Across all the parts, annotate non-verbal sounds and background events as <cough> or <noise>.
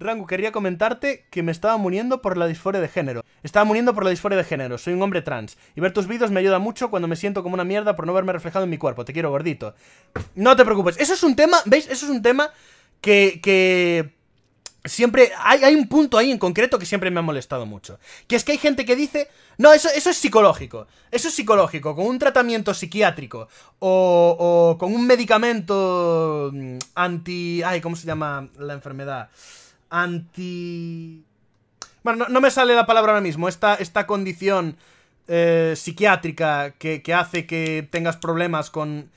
Rango, quería comentarte que me estaba muriendo por la disforia de género. Estaba muriendo por la disforia de género, soy un hombre trans. Y ver tus vídeos me ayuda mucho cuando me siento como una mierda por no verme reflejado en mi cuerpo. Te quiero gordito. No te preocupes, eso es un tema, ¿veis? Eso es un tema que... que... Siempre hay, hay, un punto ahí en concreto que siempre me ha molestado mucho. Que es que hay gente que dice, no, eso, eso es psicológico. Eso es psicológico. Con un tratamiento psiquiátrico o, o con un medicamento mm, anti... Ay, ¿cómo se llama la enfermedad? anti... Bueno, no, me sale la palabra ahora mismo. Esta, esta condición eh, psiquiátrica que, hace que tengas problemas con,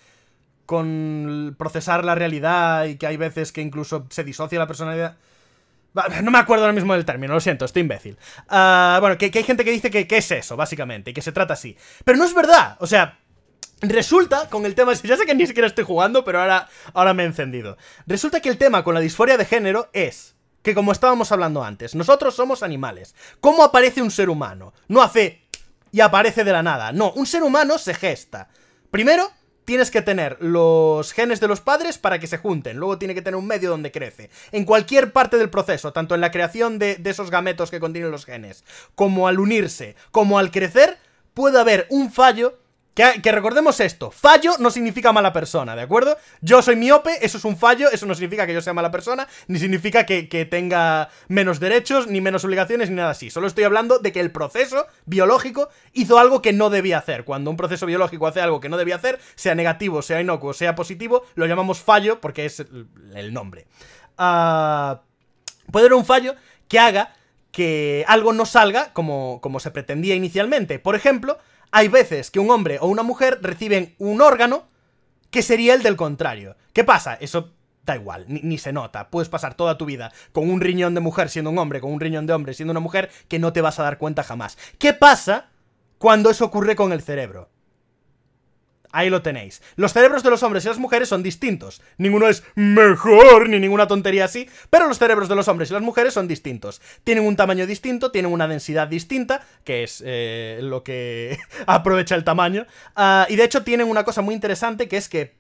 con procesar la realidad y que hay veces que incluso se disocia la personalidad. No me acuerdo ahora mismo del término, lo siento, estoy imbécil. Ah, bueno, que, hay gente que dice que, es eso, básicamente, y que se trata así. Pero no es verdad, o sea, resulta con el tema... <laughs> Ya sé que ni siquiera estoy jugando, pero ahora, ahora me he encendido. Resulta que el tema con la disforia de género es que como estábamos hablando antes, nosotros somos animales. ¿Cómo aparece un ser humano? No hace y aparece de la nada. No, un ser humano se gesta. Primero, tienes que tener los genes de los padres para que se junten, luego tiene que tener un medio donde crece. En cualquier parte del proceso, tanto en la creación de, esos gametos que contienen los genes, como al unirse, como al crecer, puede haber un fallo que, recordemos esto, fallo no significa mala persona, ¿de acuerdo? Yo soy miope, eso es un fallo, eso no significa que yo sea mala persona, ni significa que, tenga menos derechos, ni menos obligaciones, ni nada así. Solo estoy hablando de que el proceso biológico hizo algo que no debía hacer. Cuando un proceso biológico hace algo que no debía hacer, sea negativo, sea inocuo, sea positivo, lo llamamos fallo porque es el, nombre. Ah, puede haber un fallo que haga que algo no salga como, como se pretendía inicialmente. Por ejemplo hay veces que un hombre o una mujer reciben un órgano que sería el del contrario. ¿Qué pasa? Eso da igual, ni, se nota. Puedes pasar toda tu vida con un riñón de mujer siendo un hombre, con un riñón de hombre siendo una mujer, que no te vas a dar cuenta jamás. ¿Qué pasa cuando eso ocurre con el cerebro? Ahí lo tenéis. Los cerebros de los hombres y las mujeres son distintos. Ninguno es mejor ni ninguna tontería así, pero los cerebros de los hombres y las mujeres son distintos. Tienen un tamaño distinto, tienen una densidad distinta, que es eh, lo que <laughs> aprovecha el tamaño. Ah, y de hecho tienen una cosa muy interesante que es que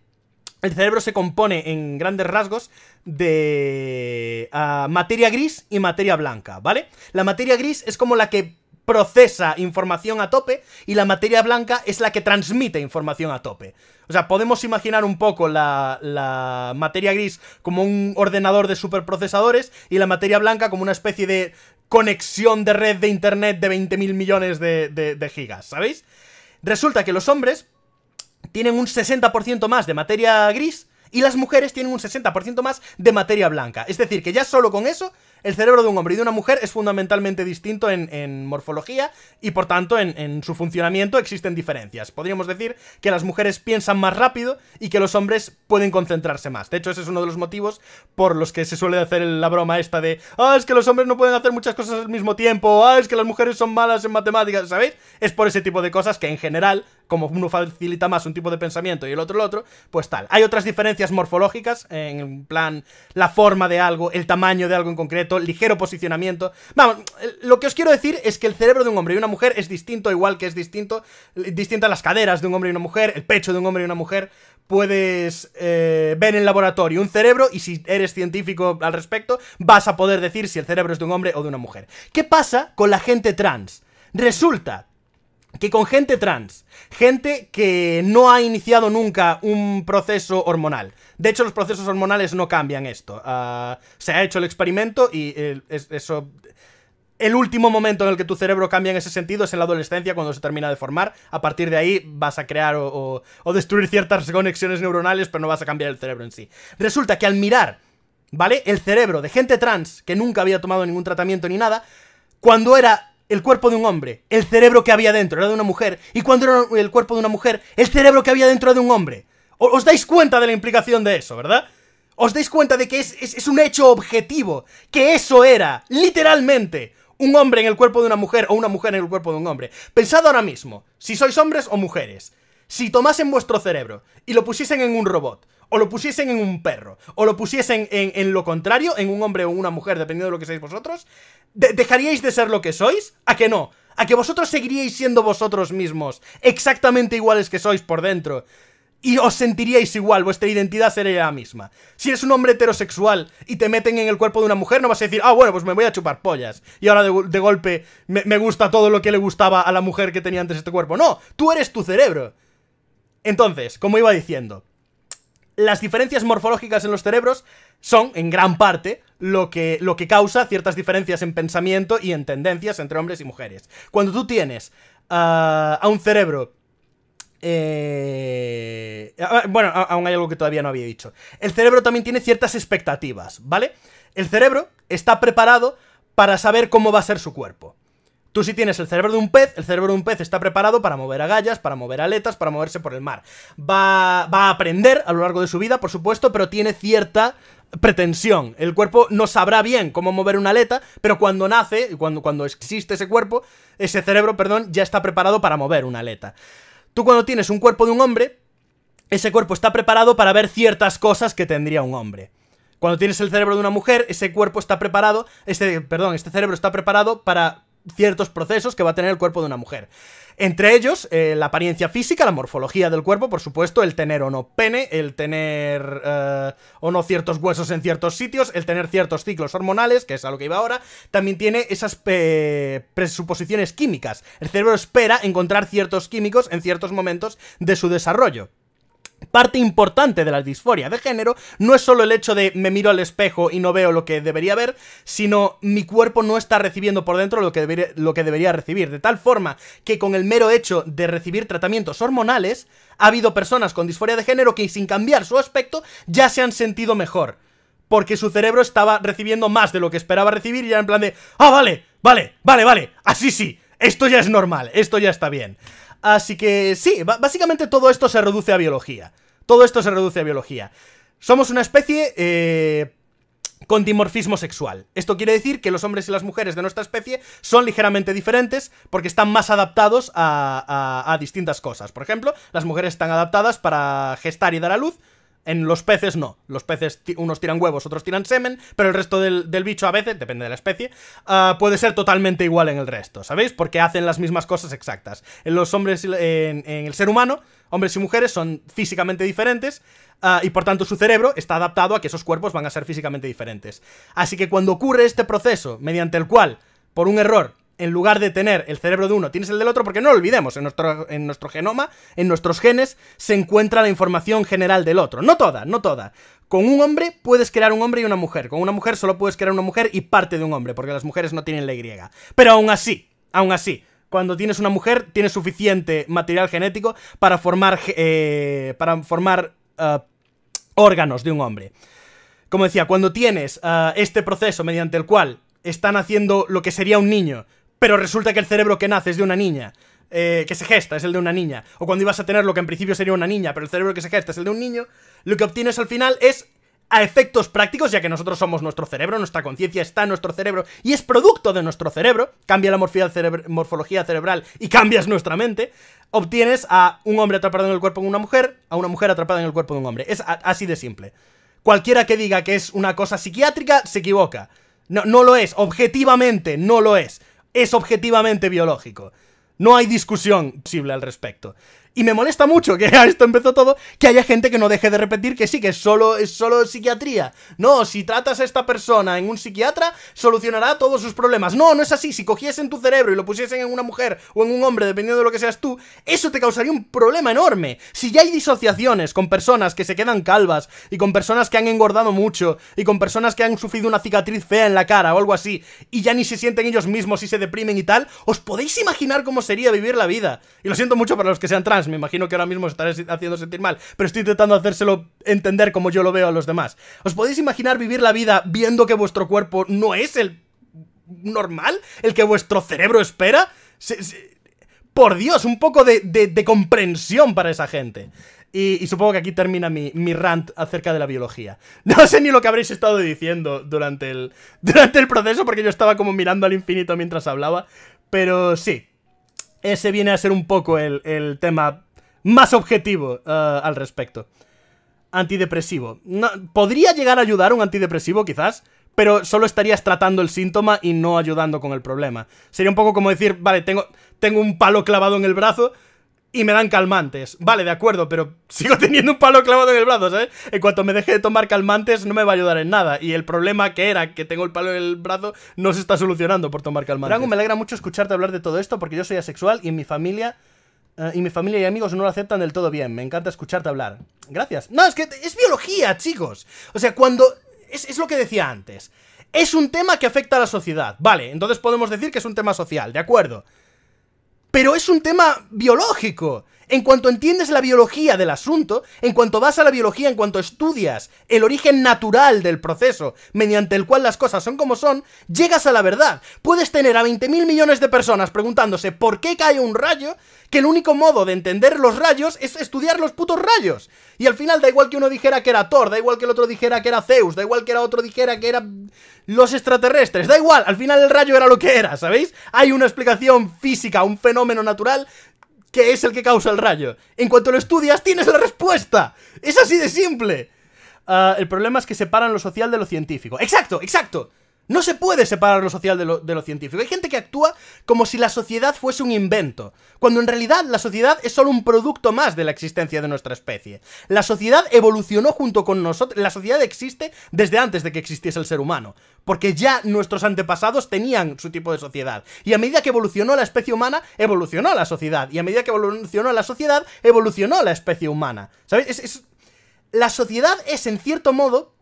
el cerebro se compone en grandes rasgos de ah, materia gris y materia blanca, ¿vale? La materia gris es como la que procesa información a tope y la materia blanca es la que transmite información a tope. O sea, podemos imaginar un poco la, materia gris como un ordenador de superprocesadores y la materia blanca como una especie de conexión de red de internet de 20.000 millones de, de gigas, ¿sabéis? Resulta que los hombres tienen un 60% más de materia gris y las mujeres tienen un 60% más de materia blanca. Es decir, que ya solo con eso el cerebro de un hombre y de una mujer es fundamentalmente distinto en, morfología y por tanto en, en, su funcionamiento existen diferencias. Podríamos decir que las mujeres piensan más rápido y que los hombres pueden concentrarse más. De hecho, ese es uno de los motivos por los que se suele hacer la broma esta de, ah, es que los hombres no pueden hacer muchas cosas al mismo tiempo, ah, es que las mujeres son malas en matemáticas, ¿sabéis? Es por ese tipo de cosas que en general como uno facilita más un tipo de pensamiento y el otro el otro, pues tal. Hay otras diferencias morfológicas, en plan la forma de algo, el tamaño de algo en concreto, ligero posicionamiento. Vamos, eh, lo que os quiero decir es que el cerebro de un hombre y una mujer es distinto, igual que es distinto, distinta las caderas de un hombre y una mujer, el pecho de un hombre y una mujer. Puedes eh, ver en el laboratorio un cerebro y si eres científico al respecto, vas a poder decir si el cerebro es de un hombre o de una mujer. ¿Qué pasa con la gente trans? Resulta que con gente trans, gente que no ha iniciado nunca un proceso hormonal. De hecho, los procesos hormonales no cambian esto. Ah, se ha hecho el experimento y eh, eso... El último momento en el que tu cerebro cambia en ese sentido es en la adolescencia, cuando se termina de formar. A partir de ahí vas a crear o destruir ciertas conexiones neuronales, pero no vas a cambiar el cerebro en sí. Resulta que al mirar, ¿vale? El cerebro de gente trans que nunca había tomado ningún tratamiento ni nada, cuando era el cuerpo de un hombre, el cerebro que había dentro era de una mujer, y cuando era el cuerpo de una mujer, el cerebro que había dentro era de un hombre. ¿Os dais cuenta de la implicación de eso, verdad? ¿Os dais cuenta de que es, un hecho objetivo? Que eso era, literalmente, un hombre en el cuerpo de una mujer o una mujer en el cuerpo de un hombre. Pensad ahora mismo, si sois hombres o mujeres. Si tomasen vuestro cerebro y lo pusiesen en un robot, o lo pusiesen en un perro, o lo pusiesen en, lo contrario, en un hombre o una mujer, dependiendo de lo que seáis vosotros, ¿dejaríais de ser lo que sois? ¿A que no? ¿A que vosotros seguiríais siendo vosotros mismos, exactamente iguales que sois por dentro? y os sentiríais igual, vuestra identidad sería la misma. Si eres un hombre heterosexual y te meten en el cuerpo de una mujer, no vas a decir, ah, bueno, pues me voy a chupar pollas. Y ahora de, golpe me, gusta todo lo que le gustaba a la mujer que tenía antes este cuerpo. No, tú eres tu cerebro. Entonces, como iba diciendo, las diferencias morfológicas en los cerebros son, en gran parte, lo que, lo que causa ciertas diferencias en pensamiento y en tendencias entre hombres y mujeres. Cuando tú tienes ah, a un cerebro... Eh, bueno, aún hay algo que todavía no había dicho. El cerebro también tiene ciertas expectativas, ¿vale? El cerebro está preparado para saber cómo va a ser su cuerpo. Tú si tienes el cerebro de un pez, el cerebro de un pez está preparado para mover agallas, para mover aletas, para moverse por el mar. Va, va a aprender a lo largo de su vida, por supuesto, pero tiene cierta pretensión. El cuerpo no sabrá bien cómo mover una aleta, pero cuando nace, cuando, cuando existe ese cuerpo, ese cerebro, perdón, ya está preparado para mover una aleta. Tú cuando tienes un cuerpo de un hombre, ese cuerpo está preparado para ver ciertas cosas que tendría un hombre. Cuando tienes el cerebro de una mujer, ese cuerpo está preparado, este, perdón, este cerebro está preparado para ciertos procesos que va a tener el cuerpo de una mujer. Entre ellos, eh, la apariencia física, la morfología del cuerpo, por supuesto, el tener o no pene, el tener eh, o no ciertos huesos en ciertos sitios, el tener ciertos ciclos hormonales, que es a lo que iba ahora, también tiene esas eh, presuposiciones químicas. El cerebro espera encontrar ciertos químicos en ciertos momentos de su desarrollo parte importante de la disforia de género no es solo el hecho de me miro al espejo y no veo lo que debería ver, sino mi cuerpo no está recibiendo por dentro lo que, debería, lo que debería recibir. De tal forma que con el mero hecho de recibir tratamientos hormonales, ha habido personas con disforia de género que sin cambiar su aspecto ya se han sentido mejor. Porque su cerebro estaba recibiendo más de lo que esperaba recibir y ya en plan de, ah, vale, vale, vale, vale, así sí, esto ya es normal, esto ya está bien. Así que sí, básicamente todo esto se reduce a biología. Todo esto se reduce a biología. Somos una especie... Eh, con dimorfismo sexual. Esto quiere decir que los hombres y las mujeres de nuestra especie son ligeramente diferentes porque están más adaptados a, distintas cosas. Por ejemplo, las mujeres están adaptadas para gestar y dar a luz en los peces no. Los peces, unos tiran huevos, otros tiran semen, pero el resto del, bicho a veces, depende de la especie, ah, puede ser totalmente igual en el resto, ¿sabéis? Porque hacen las mismas cosas exactas. En los hombres, en, el ser humano, hombres y mujeres son físicamente diferentes ah, y por tanto su cerebro está adaptado a que esos cuerpos van a ser físicamente diferentes. Así que cuando ocurre este proceso mediante el cual, por un error, en lugar de tener el cerebro de uno, tienes el del otro, porque no lo olvidemos, en nuestro, en nuestro genoma, en nuestros genes, se encuentra la información general del otro. No toda, no toda. Con un hombre puedes crear un hombre y una mujer. Con una mujer solo puedes crear una mujer y parte de un hombre, porque las mujeres no tienen la Y. Pero aún así, aún así, cuando tienes una mujer, tienes suficiente material genético para formar, eh, para formar eh, órganos de un hombre. Como decía, cuando tienes eh, este proceso mediante el cual están haciendo lo que sería un niño, pero resulta que el cerebro que nace es de una niña. Eh, que se gesta es el de una niña. O cuando ibas a tener lo que en principio sería una niña, pero el cerebro que se gesta es el de un niño. Lo que obtienes al final es a efectos prácticos, ya que nosotros somos nuestro cerebro, nuestra conciencia está en nuestro cerebro y es producto de nuestro cerebro, cambia la morfología cerebral y cambias nuestra mente, obtienes a un hombre atrapado en el cuerpo de una mujer, a una mujer atrapada en el cuerpo de un hombre. Es así de simple. Cualquiera que diga que es una cosa psiquiátrica se equivoca. no lo es, objetivamente no lo es es objetivamente biológico. No hay discusión posible al respecto. Y me molesta mucho que <laughs> esto empezó todo, que haya gente que no deje de repetir que sí, que es solo, es solo psiquiatría. No, si tratas a esta persona en un psiquiatra, solucionará todos sus problemas. No, no es así. Si cogiesen tu cerebro y lo pusiesen en una mujer o en un hombre, dependiendo de lo que seas tú, eso te causaría un problema enorme. Si ya hay disociaciones con personas que se quedan calvas y con personas que han engordado mucho y con personas que han sufrido una cicatriz fea en la cara o algo así y ya ni se sienten ellos mismos y se deprimen y tal, ¿os podéis imaginar cómo sería vivir la vida? Y lo siento mucho para los que sean trans me imagino que ahora mismo estaréis haciendo sentir mal, pero estoy intentando hacérselo entender como yo lo veo a los demás. ¿Os podéis imaginar vivir la vida viendo que vuestro cuerpo no es el normal? ¿El que vuestro cerebro espera? Por Dios, un poco de, comprensión para esa gente. Y, supongo que aquí termina mi, rant acerca de la biología. <laughs> No sé ni lo que habréis estado diciendo durante el, <laughs> durante el proceso, porque yo estaba como mirando al infinito mientras hablaba. Pero sí, ese viene a ser un poco el, tema más objetivo eh, al respecto. Antidepresivo. Podría llegar a ayudar un antidepresivo, quizás, pero solo estarías tratando el síntoma y no ayudando con el problema. Sería un poco como decir, vale, tengo, tengo un palo clavado en el brazo, y me dan calmantes. Vale, de acuerdo, pero <laughs> sigo teniendo un palo clavado en el brazo, ¿sabes? En cuanto me deje de tomar calmantes, no me va a ayudar en nada. Y el problema que era que tengo el palo en el brazo no se está solucionando por tomar calmantes. Drago, me alegra mucho escucharte hablar de todo esto porque yo soy asexual y en mi familia eh, y mi familia y amigos no lo aceptan del todo bien. Me encanta escucharte hablar. Gracias. No, es que es biología, chicos. O sea, cuando... Es, es, lo que decía antes. Es un tema que afecta a la sociedad. Vale, entonces podemos decir que es un tema social, de acuerdo pero es un tema biológico. En cuanto entiendes la biología del asunto, en cuanto vas a la biología, en cuanto estudias el origen natural del proceso mediante el cual las cosas son como son, llegas a la verdad. Puedes tener a 20.000 millones de personas preguntándose por qué cae un rayo, que el único modo de entender los rayos es estudiar los putos rayos. Y al final da igual que uno dijera que era Thor, da igual que el otro dijera que era Zeus, da igual que el otro dijera que eran los extraterrestres, da igual, al final el rayo era lo que era, ¿sabéis? Hay una explicación física, un fenómeno natural que es el que causa el rayo. En cuanto lo estudias, tienes la respuesta. Es así de simple. Ah, el problema es que separan lo social de lo científico. Exacto, exacto. No se puede separar lo social de lo, científico. Hay gente que actúa como si la sociedad fuese un invento, cuando en realidad la sociedad es solo un producto más de la existencia de nuestra especie. La sociedad evolucionó junto con nosotros, la sociedad existe desde antes de que existiese el ser humano, porque ya nuestros antepasados tenían su tipo de sociedad. Y a medida que evolucionó la especie humana, evolucionó la sociedad. Y a medida que evolucionó la sociedad, evolucionó la especie humana. ¿Sabéis? La sociedad es, en cierto modo,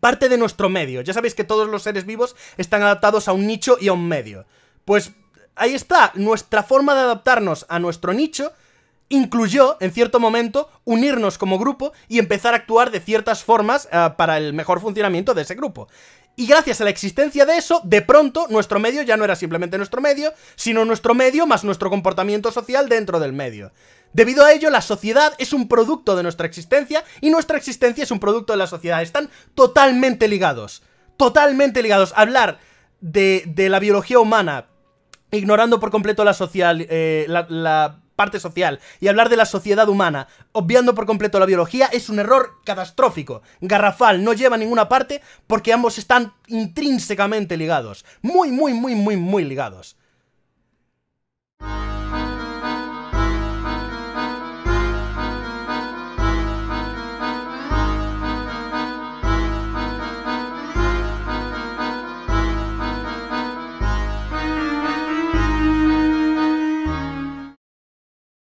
parte de nuestro medio. Ya sabéis que todos los seres vivos están adaptados a un nicho y a un medio. Pues ahí está, nuestra forma de adaptarnos a nuestro nicho incluyó, en cierto momento, unirnos como grupo y empezar a actuar de ciertas formas eh, para el mejor funcionamiento de ese grupo. Y gracias a la existencia de eso, de pronto nuestro medio ya no era simplemente nuestro medio, sino nuestro medio más nuestro comportamiento social dentro del medio. Debido a ello, la sociedad es un producto de nuestra existencia y nuestra existencia es un producto de la sociedad. Están totalmente ligados. Totalmente ligados. Hablar de, de la biología humana, ignorando por completo la social, eh, la, la parte social y hablar de la sociedad humana, obviando por completo la biología, es un error catastrófico, garrafal, no lleva a ninguna parte porque ambos están intrínsecamente ligados. Muy, muy, muy, muy, muy ligados.